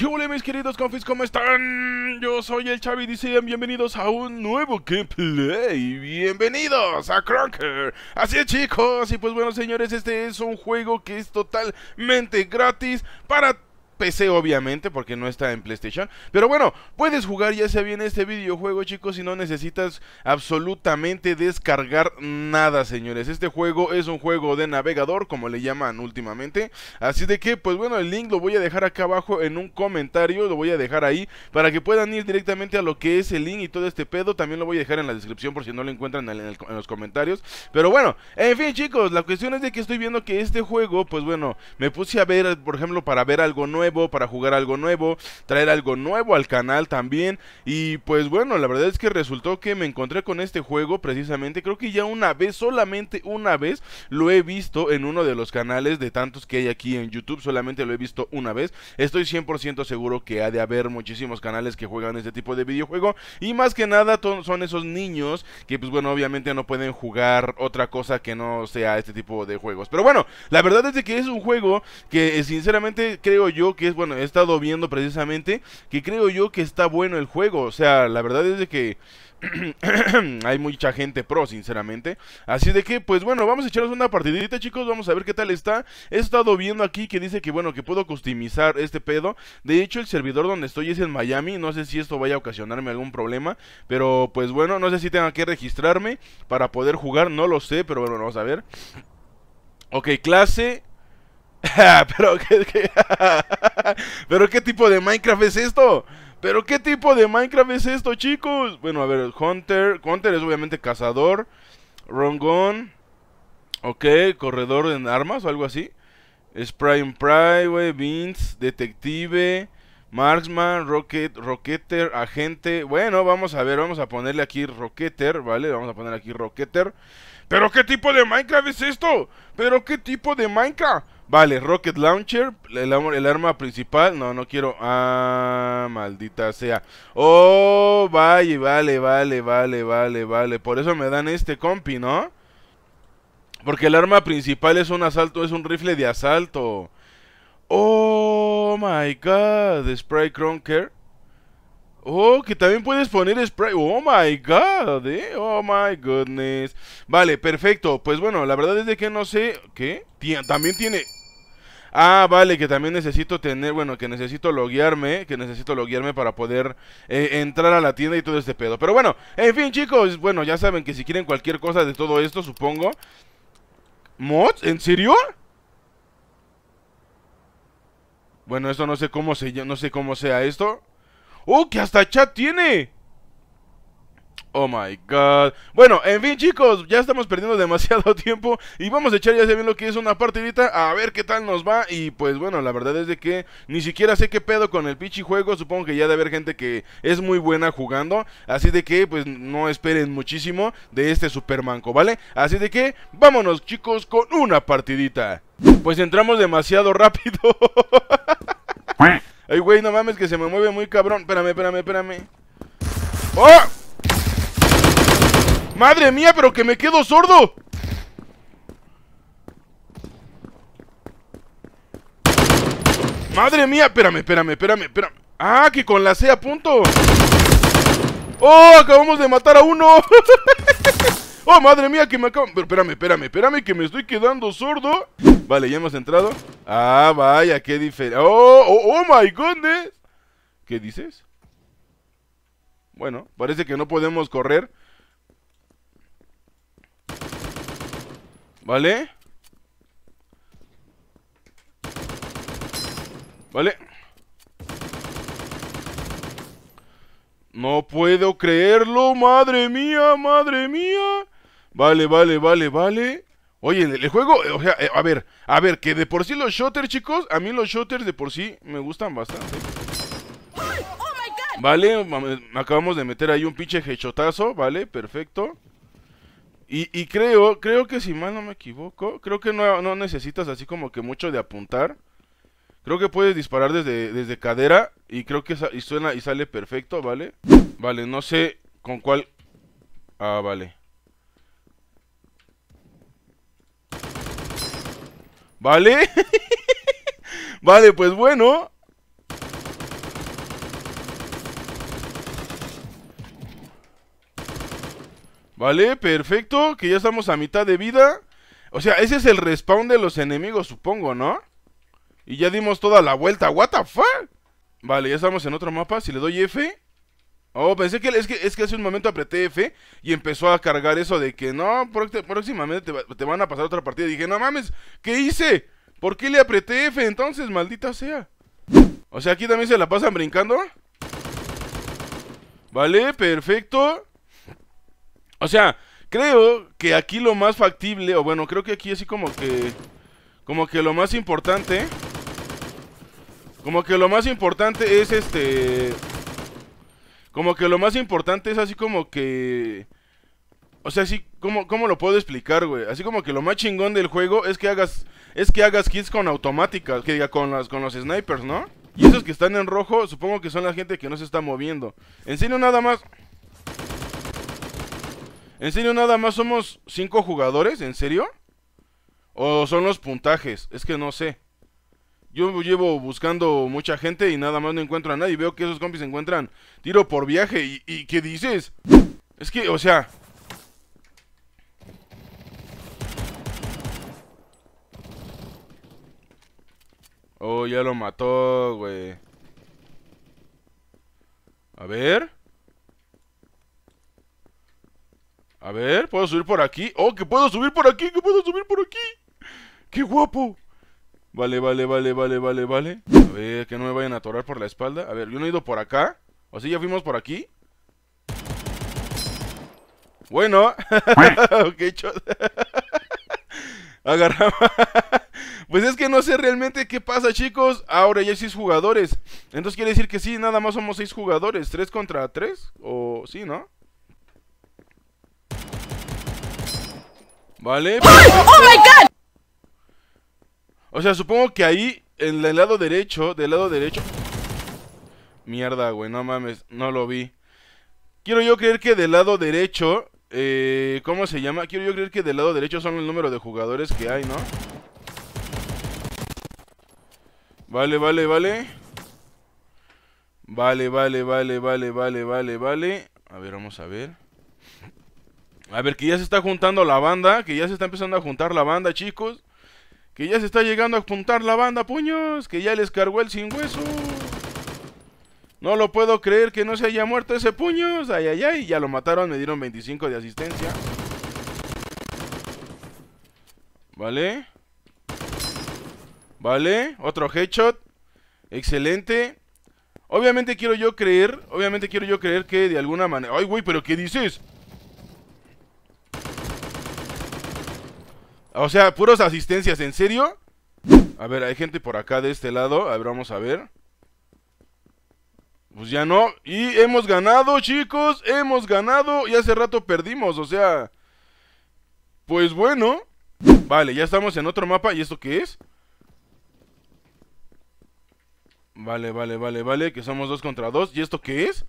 ¿Qué hola mis queridos confis? ¿Cómo están? Yo soy el Chavi y bienvenidos a un nuevo gameplay Bienvenidos a Cronker Así es chicos, y pues bueno señores, este es un juego que es totalmente gratis para PC obviamente porque no está en PlayStation. Pero bueno, puedes jugar ya sea bien este videojuego chicos y no necesitas absolutamente descargar nada señores. Este juego es un juego de navegador como le llaman últimamente. Así de que pues bueno el link lo voy a dejar acá abajo en un comentario. Lo voy a dejar ahí para que puedan ir directamente a lo que es el link y todo este pedo. También lo voy a dejar en la descripción por si no lo encuentran en, en los comentarios. Pero bueno, en fin chicos, la cuestión es de que estoy viendo que este juego pues bueno me puse a ver por ejemplo para ver algo nuevo para jugar algo nuevo, traer algo nuevo al canal también. Y pues bueno, la verdad es que resultó que me encontré con este juego precisamente, creo que ya una vez, solamente una vez, lo he visto en uno de los canales de tantos que hay aquí en YouTube, solamente lo he visto una vez. Estoy 100% seguro que ha de haber muchísimos canales que juegan este tipo de videojuego y más que nada son esos niños que pues bueno, obviamente no pueden jugar otra cosa que no sea este tipo de juegos. Pero bueno, la verdad es que es un juego que sinceramente creo yo que es, bueno, he estado viendo precisamente que creo yo que está bueno el juego. O sea, la verdad es de que hay mucha gente pro, sinceramente. Así de que, pues bueno, vamos a echarnos una partidita, chicos. Vamos a ver qué tal está. He estado viendo aquí que dice que, bueno, que puedo customizar este pedo. De hecho, el servidor donde estoy es en Miami. No sé si esto vaya a ocasionarme algún problema. Pero, pues bueno, no sé si tenga que registrarme para poder jugar. No lo sé, pero bueno, vamos a ver. Ok, clase pero, ¿qué, pero qué tipo de Minecraft es esto? Pero qué tipo de Minecraft es esto, chicos? Bueno, a ver, Hunter, Hunter es obviamente cazador, Rongon ok, corredor en armas o algo así. Spray and Pry, Vince, detective, Marksman, Rocket, Rocketer, agente. Bueno, vamos a ver, vamos a ponerle aquí Rocketer, ¿vale? Vamos a poner aquí Rocketer. Pero qué tipo de Minecraft es esto? Pero qué tipo de Minecraft? Vale, Rocket Launcher, el, arma principal. No, no quiero. Ah, maldita sea. Oh, vale, vale, vale, vale, vale, vale. Por eso me dan este compi, ¿no? Porque el arma principal es un asalto, es un rifle de asalto. Oh, my God. Spray Cronker. Oh, que también puedes poner spray. Oh my god, eh. Oh my goodness. Vale, perfecto. Pues bueno, la verdad es que no sé. ¿Qué? también tiene. Ah, vale, que también necesito tener, bueno, que necesito loguearme, que necesito loguearme para poder eh, entrar a la tienda y todo este pedo. Pero bueno, en fin, chicos, bueno, ya saben que si quieren cualquier cosa de todo esto, supongo. ¿Mods? ¿En serio? Bueno, esto no sé cómo se, no sé cómo sea esto. ¡Oh, que hasta chat tiene! Oh my god. Bueno, en fin, chicos, ya estamos perdiendo demasiado tiempo. Y vamos a echar ya se bien lo que es una partidita. A ver qué tal nos va. Y pues bueno, la verdad es de que ni siquiera sé qué pedo con el pichi juego. Supongo que ya debe haber gente que es muy buena jugando. Así de que, pues no esperen muchísimo de este Supermanco, ¿vale? Así de que, vámonos, chicos, con una partidita. Pues entramos demasiado rápido. Ay, güey, no mames, que se me mueve muy cabrón. Espérame, espérame, espérame. ¡Oh! ¡Madre mía, pero que me quedo sordo! ¡Madre mía! Espérame, espérame, espérame, espérame ¡Ah, que con la C a punto! ¡Oh, acabamos de matar a uno! ¡Oh, madre mía, que me acabo... Pero espérame, espérame, espérame, que me estoy quedando sordo Vale, ya hemos entrado Ah, vaya, qué diferente ¡Oh, oh, oh my God! ¿Qué dices? Bueno, parece que no podemos correr ¿Vale? ¿Vale? No puedo creerlo, madre mía, madre mía. Vale, vale, vale, vale. Oye, el, juego, o sea, eh, a ver, a ver, que de por sí los shooters, chicos, a mí los shooters de por sí me gustan bastante. Oh vale, acabamos de meter ahí un pinche hechotazo, vale, perfecto. Y, creo, creo que si mal no me equivoco, creo que no, necesitas así como que mucho de apuntar. Creo que puedes disparar desde, cadera y creo que y suena y sale perfecto, ¿vale? Vale, no sé con cuál... Ah, vale. ¿Vale? vale, pues bueno, Vale, perfecto, que ya estamos a mitad de vida. O sea, ese es el respawn de los enemigos, supongo, ¿no? Y ya dimos toda la vuelta, what the fuck? Vale, ya estamos en otro mapa, si le doy F... Oh, pensé que es, que hace un momento apreté F y empezó a cargar eso de que no, próximamente te, van a pasar otra partida. dije, no mames, ¿qué hice? ¿Por qué le apreté F entonces, maldita sea? O sea, aquí también se la pasan brincando. Vale, perfecto. O sea, creo que aquí lo más factible, o bueno, creo que aquí así como que... Como que lo más importante... Como que lo más importante es este... Como que lo más importante es así como que... O sea, así, ¿cómo, ¿cómo lo puedo explicar, güey? Así como que lo más chingón del juego es que hagas... Es que hagas kits con automáticas, que diga, con, las, con los snipers, ¿no? Y esos que están en rojo, supongo que son la gente que no se está moviendo. En serio, nada más... ¿En serio nada más somos cinco jugadores? ¿En serio? ¿O son los puntajes? Es que no sé. Yo llevo buscando mucha gente y nada más no encuentro a nadie. Veo que esos compis se encuentran tiro por viaje. ¿Y, ¿Y, qué dices? Es que, o sea... Oh, ya lo mató, güey. A ver... A ver, ¿puedo subir por aquí? ¡Oh, que puedo subir por aquí! ¡Que puedo subir por aquí! ¡Qué guapo! Vale, vale, vale, vale, vale, vale. A ver, que no me vayan a atorar por la espalda. A ver, yo no he ido por acá. ¿O sí ya fuimos por aquí? Bueno. ok, Agarramos pues es que no sé realmente qué pasa, chicos. Ahora ya hay seis jugadores. Entonces quiere decir que sí, nada más somos seis jugadores. ¿Tres contra tres? O sí, ¿no? ¿Vale? ¡Oh, o sea, supongo que ahí, en el lado derecho, del lado derecho... Mierda, güey, no mames, no lo vi. Quiero yo creer que del lado derecho... Eh, ¿Cómo se llama? Quiero yo creer que del lado derecho son el número de jugadores que hay, ¿no? Vale, vale, vale. Vale, vale, vale, vale, vale, vale, vale. A ver, vamos a ver. A ver, que ya se está juntando la banda, que ya se está empezando a juntar la banda, chicos. Que ya se está llegando a juntar la banda, puños. Que ya les cargó el sin hueso. No lo puedo creer que no se haya muerto ese puños. Ay, ay, ay. Ya lo mataron, me dieron 25 de asistencia. Vale. Vale. Otro headshot. Excelente. Obviamente quiero yo creer. Obviamente quiero yo creer que de alguna manera. Ay, güey, pero ¿qué dices? O sea, puros asistencias, ¿en serio? A ver, hay gente por acá de este lado. A ver, vamos a ver. Pues ya no. Y hemos ganado, chicos. Hemos ganado. Y hace rato perdimos. O sea. Pues bueno. Vale, ya estamos en otro mapa. ¿Y esto qué es? Vale, vale, vale, vale. Que somos dos contra dos. ¿Y esto qué es?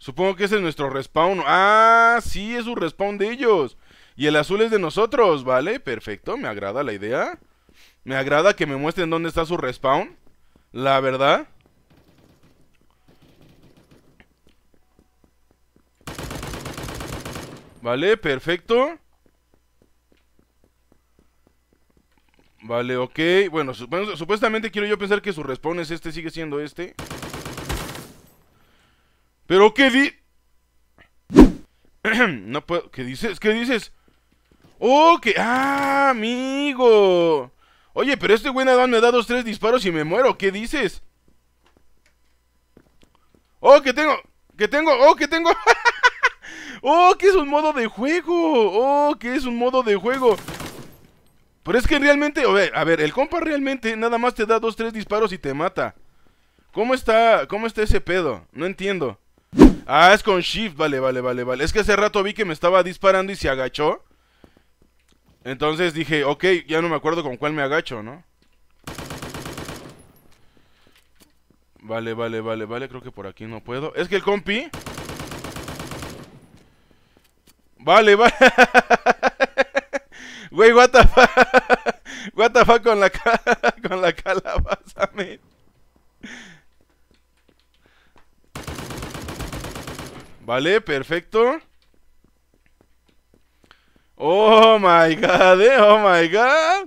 Supongo que ese es nuestro respawn. Ah, sí, es un respawn de ellos. Y el azul es de nosotros, ¿vale? Perfecto, me agrada la idea. Me agrada que me muestren dónde está su respawn. La verdad. Vale, perfecto. Vale, ok. Bueno, supuestamente quiero yo pensar que su respawn es este, sigue siendo este. ¿Pero qué di...? no ¿Qué dices? ¿Qué dices? ¡Oh, que... ¡Ah, amigo! Oye, pero este güey nada más me da dos, tres disparos y me muero. ¿Qué dices? ¡Oh, que tengo! ¡Que tengo! ¡Oh, que tengo! ¡Oh, que es un modo de juego! ¡Oh, que es un modo de juego! Pero es que realmente... A ver, a ver, el compa realmente nada más te da dos, tres disparos y te mata. ¿Cómo está, cómo está ese pedo? No entiendo. Ah, es con shift, vale, vale, vale, vale. Es que hace rato vi que me estaba disparando y se agachó. Entonces dije, ok, ya no me acuerdo con cuál me agacho, ¿no? Vale, vale, vale, vale, creo que por aquí no puedo. Es que el compi... Vale, vale. Güey, what the fuck? What the fuck con la, con la calaba. Vale, perfecto. Oh my god, eh, oh my god.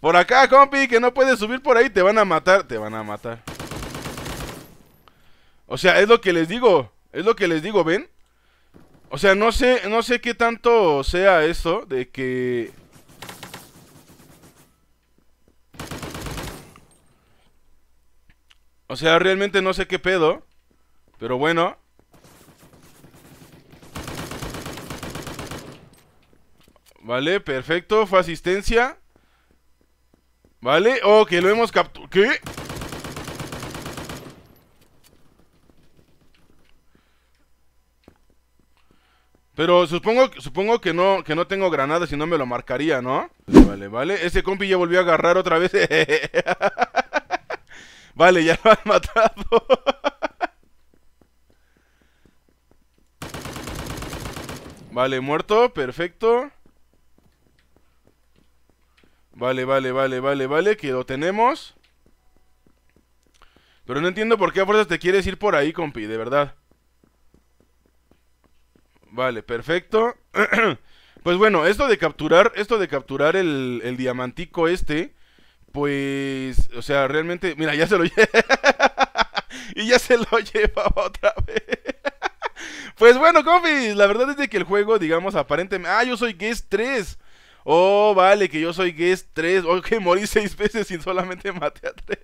Por acá, compi, que no puedes subir por ahí, te van a matar, te van a matar. O sea, es lo que les digo, es lo que les digo, ¿ven? O sea, no sé, no sé qué tanto sea eso de que... O sea, realmente no sé qué pedo. Pero bueno. Vale, perfecto. Fue asistencia. Vale. Oh, que lo hemos capturado. ¿Qué? Pero supongo, supongo que no, que no tengo granada, si no me lo marcaría, ¿no? Vale, vale. Ese compi ya volvió a agarrar otra vez. vale, ya lo han matado. vale, muerto, perfecto. Vale, vale, vale, vale, vale, que lo tenemos. Pero no entiendo por qué a fuerzas te quieres ir por ahí, compi, de verdad. Vale, perfecto. pues bueno, esto de capturar, esto de capturar el, diamantico este, pues, o sea, realmente, mira, ya se lo lleva. y ya se lo lleva otra vez. pues bueno, compis, la verdad es de que el juego, digamos, aparentemente... Ah, yo soy Guest 3. Oh, vale, que yo soy guest 3. Ok, morí 6 veces y solamente maté a 3.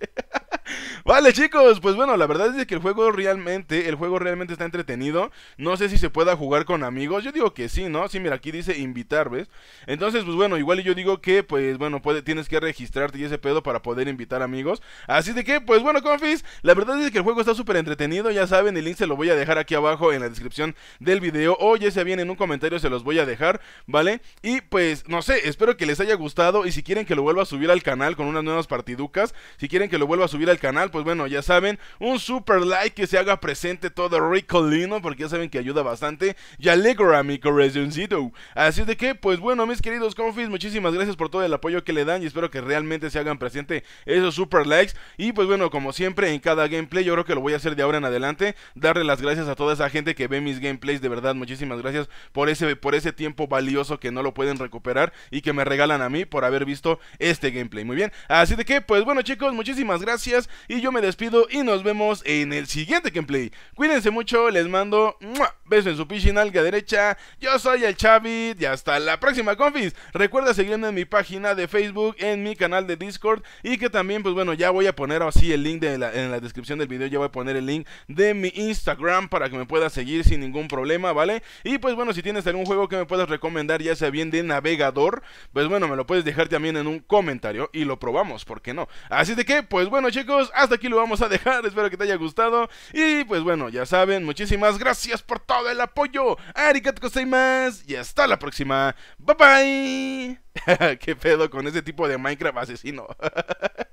Vale, chicos, pues bueno, la verdad es que el juego realmente, el juego realmente está entretenido. No sé si se pueda jugar con amigos. Yo digo que sí, ¿no? Sí, mira, aquí dice invitar, ¿ves? Entonces, pues bueno, igual yo digo que, pues bueno, tienes que registrarte y ese pedo para poder invitar amigos. Así de que, pues bueno, confis, la verdad es que el juego está súper entretenido. Ya saben, el link se lo voy a dejar aquí abajo en la descripción del video. O ya sea bien en un comentario se los voy a dejar, ¿vale? Y pues, no sé, espero que les haya gustado. Y si quieren que lo vuelva a subir al canal con unas nuevas partiducas, si quieren que lo vuelva a subir al canal, pues bueno, ya saben, un super like que se haga presente todo ricolino, porque ya saben que ayuda bastante y a mi corazoncito. Así de que, pues bueno, mis queridos confis, muchísimas gracias por todo el apoyo que le dan y espero que realmente se hagan presente esos super likes. Y pues bueno, como siempre, en cada gameplay, yo creo que lo voy a hacer de ahora en adelante, darle las gracias a toda esa gente que ve mis gameplays, de verdad, muchísimas gracias por ese, por ese tiempo valioso que no lo pueden recuperar y que me regalan a mí por haber visto este gameplay. Muy bien, así de que, pues bueno, chicos, muchísimas gracias. Y yo me despido y nos vemos en el siguiente gameplay. Cuídense mucho, les mando besos beso en su piscina a derecha. Yo soy el Chavit y hasta la próxima, confis. Recuerda seguirme en mi página de Facebook, en mi canal de Discord. Y que también, pues bueno, ya voy a poner así el link de en la descripción del video. Ya voy a poner el link de mi Instagram para que me puedas seguir sin ningún problema, ¿vale? Y pues bueno, si tienes algún juego que me puedas recomendar, ya sea bien de navegador, pues bueno, me lo puedes dejar también en un comentario y lo probamos, ¿por qué no? Así de que, pues bueno, chicos hasta aquí lo vamos a dejar. Espero que te haya gustado. Y pues bueno, ya saben, muchísimas gracias por todo el apoyo. Arigato más y hasta la próxima. Bye bye. ¿Qué pedo con ese tipo de Minecraft asesino?